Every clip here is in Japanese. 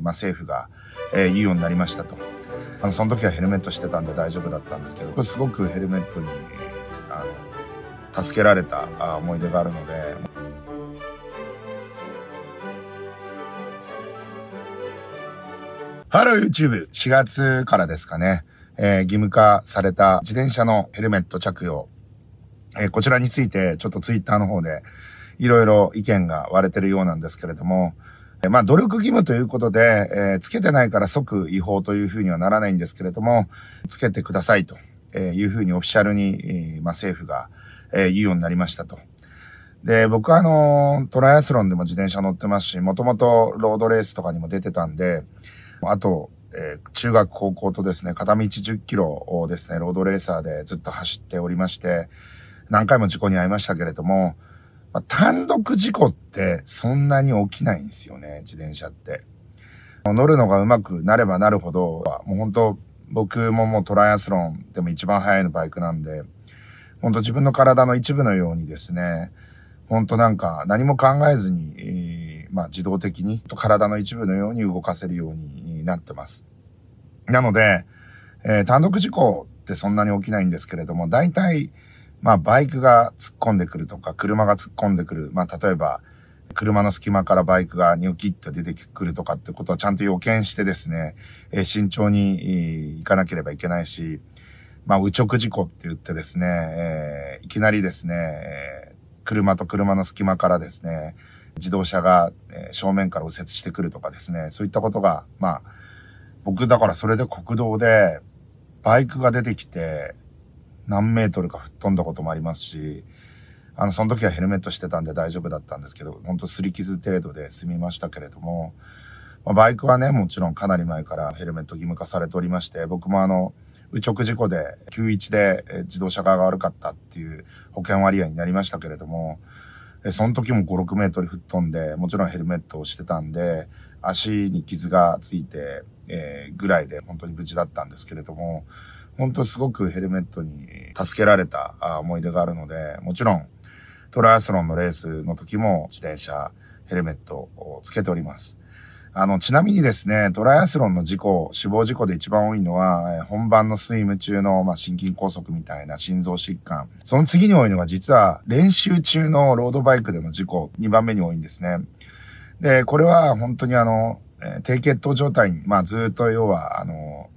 あ、政府が、えー、言うようになりましたと。あの、その時はヘルメットしてたんで大丈夫だったんですけど、これすごくヘルメットに、あの、助けられた思い出があるので、ハロー YouTube!4 月からですかね、えー、義務化された自転車のヘルメット着用。えー、こちらについて、ちょっと Twitter の方で、いろいろ意見が割れてるようなんですけれども、まあ、努力義務ということで、えー、つけてないから即違法というふうにはならないんですけれども、つけてくださいというふうにオフィシャルに、まあ、政府が、言うようになりましたと。で、僕はあの、トライアスロンでも自転車乗ってますし、もともとロードレースとかにも出てたんで、あと、えー、中学高校とですね、片道10キロをですね、ロードレーサーでずっと走っておりまして、何回も事故に遭いましたけれども、まあ、単独事故ってそんなに起きないんですよね、自転車って。乗るのが上手くなればなるほど、もう本当僕ももうトライアスロンでも一番速いのバイクなんで、本当自分の体の一部のようにですね、本当なんか何も考えずに、まあ自動的に体の一部のように動かせるようになってます。なので、えー、単独事故ってそんなに起きないんですけれども、大体、まあ、バイクが突っ込んでくるとか、車が突っ込んでくる。まあ、例えば、車の隙間からバイクがニーキッと出てくるとかってことはちゃんと予見してですね、えー、慎重に行かなければいけないし、まあ、右直事故って言ってですね、えー、いきなりですね、えー、車と車の隙間からですね、自動車が正面から右折してくるとかですね、そういったことが、まあ、僕だからそれで国道でバイクが出てきて、何メートルか吹っ飛んだこともありますし、あの、その時はヘルメットしてたんで大丈夫だったんですけど、ほんと擦り傷程度で済みましたけれども、まあ、バイクはね、もちろんかなり前からヘルメット義務化されておりまして、僕もあの、右直事故で、91で自動車側が悪かったっていう保険割合になりましたけれども、その時も5、6メートル吹っ飛んで、もちろんヘルメットをしてたんで、足に傷がついて、えー、ぐらいで本当に無事だったんですけれども、本当すごくヘルメットに助けられた思い出があるので、もちろんトライアスロンのレースの時も自転車、ヘルメットをつけております。あの、ちなみにですね、トライアスロンの事故、死亡事故で一番多いのは、えー、本番のスイム中の、まあ、心筋梗塞みたいな心臓疾患。その次に多いのが実は練習中のロードバイクでの事故、2番目に多いんですね。で、これは本当にあの、えー、低血糖状態に、まあ、ずっと要は、あの、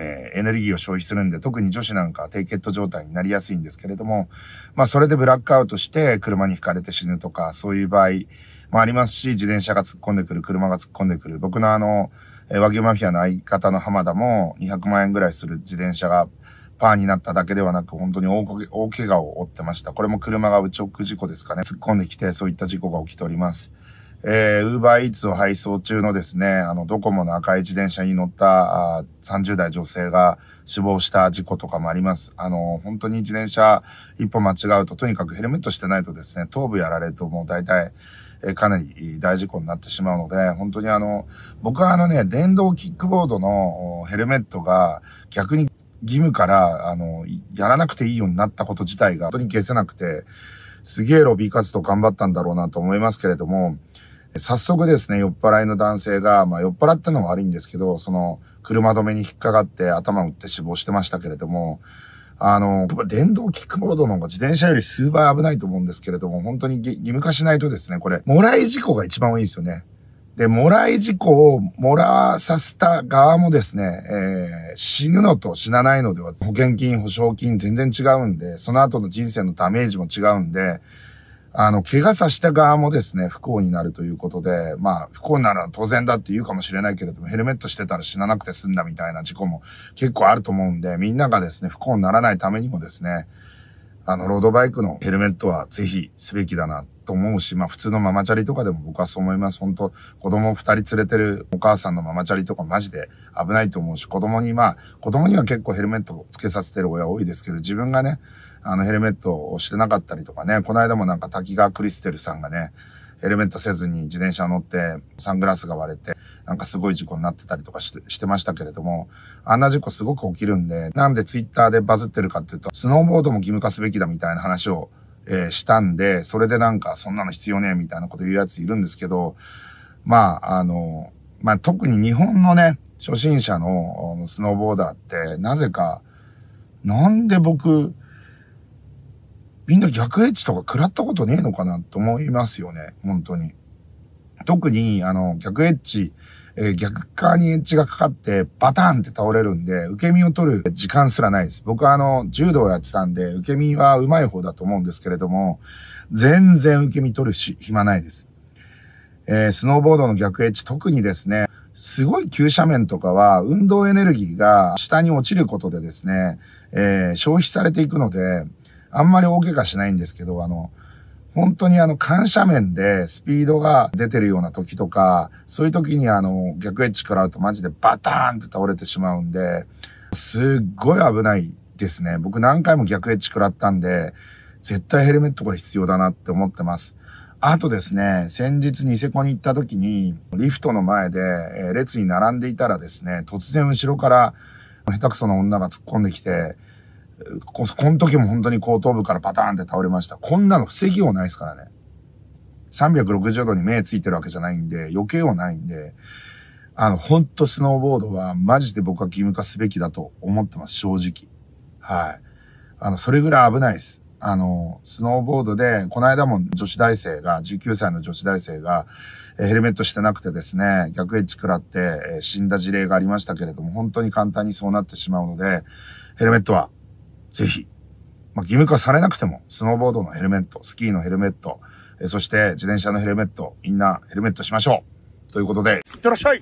えー、エネルギーを消費するんで、特に女子なんか低血糖状態になりやすいんですけれども、まあそれでブラックアウトして車にひかれて死ぬとか、そういう場合もありますし、自転車が突っ込んでくる、車が突っ込んでくる。僕のあの、和牛マフィアの相方の浜田も200万円ぐらいする自転車がパーになっただけではなく、本当に大怪我を負ってました。これも車が右直事故ですかね。突っ込んできて、そういった事故が起きております。えー、バーイーツを配送中のですね、あの、ドコモの赤い自転車に乗ったあ30代女性が死亡した事故とかもあります。あの、本当に自転車一歩間違うと、とにかくヘルメットしてないとですね、頭部やられるともう大体、えー、かなり大事故になってしまうので、本当にあの、僕はあのね、電動キックボードのヘルメットが逆に義務から、あの、やらなくていいようになったこと自体が本当に消せなくて、すげえロビー活動頑張ったんだろうなと思いますけれども、早速ですね、酔っ払いの男性が、まあ酔っ払ったのは悪いんですけど、その、車止めに引っかかって頭打って死亡してましたけれども、あの、電動キックボードの方が自転車より数倍危ないと思うんですけれども、本当に義務化しないとですね、これ、もらい事故が一番多いんですよね。で、もらい事故をもらさせた側もですね、えー、死ぬのと死なないのでは保険金、保証金全然違うんで、その後の人生のダメージも違うんで、あの、怪我させた側もですね、不幸になるということで、まあ、不幸になるのは当然だって言うかもしれないけれども、ヘルメットしてたら死ななくて済んだみたいな事故も結構あると思うんで、みんながですね、不幸にならないためにもですね、あの、ロードバイクのヘルメットはぜひすべきだなと思うし、まあ普通のママチャリとかでも僕はそう思います。本当子供二人連れてるお母さんのママチャリとかマジで危ないと思うし、子供にまあ、子供には結構ヘルメットをつけさせてる親多いですけど、自分がね、あの、ヘルメットをしてなかったりとかね、この間もなんか滝川クリステルさんがね、ヘルメットせずに自転車乗って、サングラスが割れて、なんかすごい事故になってたりとかしてしてましたけれども、あんな事故すごく起きるんで、なんでツイッターでバズってるかっていうと、スノーボードも義務化すべきだみたいな話を、えー、したんで、それでなんかそんなの必要ねみたいなこと言うやついるんですけど、まあ、あの、まあ特に日本のね、初心者のスノーボーダーって、なぜか、なんで僕、みんな逆エッジとか食らったことねえのかなと思いますよね。本当に。特に、あの、逆エッジ、えー、逆側にエッジがかかってバタンって倒れるんで、受け身を取る時間すらないです。僕はあの、柔道やってたんで、受け身は上手い方だと思うんですけれども、全然受け身取るし、暇ないです。えー、スノーボードの逆エッジ特にですね、すごい急斜面とかは運動エネルギーが下に落ちることでですね、えー、消費されていくので、あんまり大怪我しないんですけど、あの、本当にあの、緩斜面でスピードが出てるような時とか、そういう時にあの、逆エッジ食らうとマジでバターンって倒れてしまうんで、すっごい危ないですね。僕何回も逆エッジ食らったんで、絶対ヘルメットこれ必要だなって思ってます。あとですね、先日ニセコに行った時に、リフトの前で、え列に並んでいたらですね、突然後ろから、下手くそな女が突っ込んできて、この時も本当に後頭部からパターンって倒れました。こんなの防ぎようないですからね。360度に目ついてるわけじゃないんで、余計ようないんで、あの、本当スノーボードはマジで僕は義務化すべきだと思ってます、正直。はい。あの、それぐらい危ないです。あの、スノーボードで、この間も女子大生が、19歳の女子大生が、ヘルメットしてなくてですね、逆エッジ食らって死んだ事例がありましたけれども、本当に簡単にそうなってしまうので、ヘルメットはぜひ、まあ、義務化されなくても、スノーボードのヘルメット、スキーのヘルメット、えそして自転車のヘルメット、みんなヘルメットしましょう。ということで、いってらっしゃい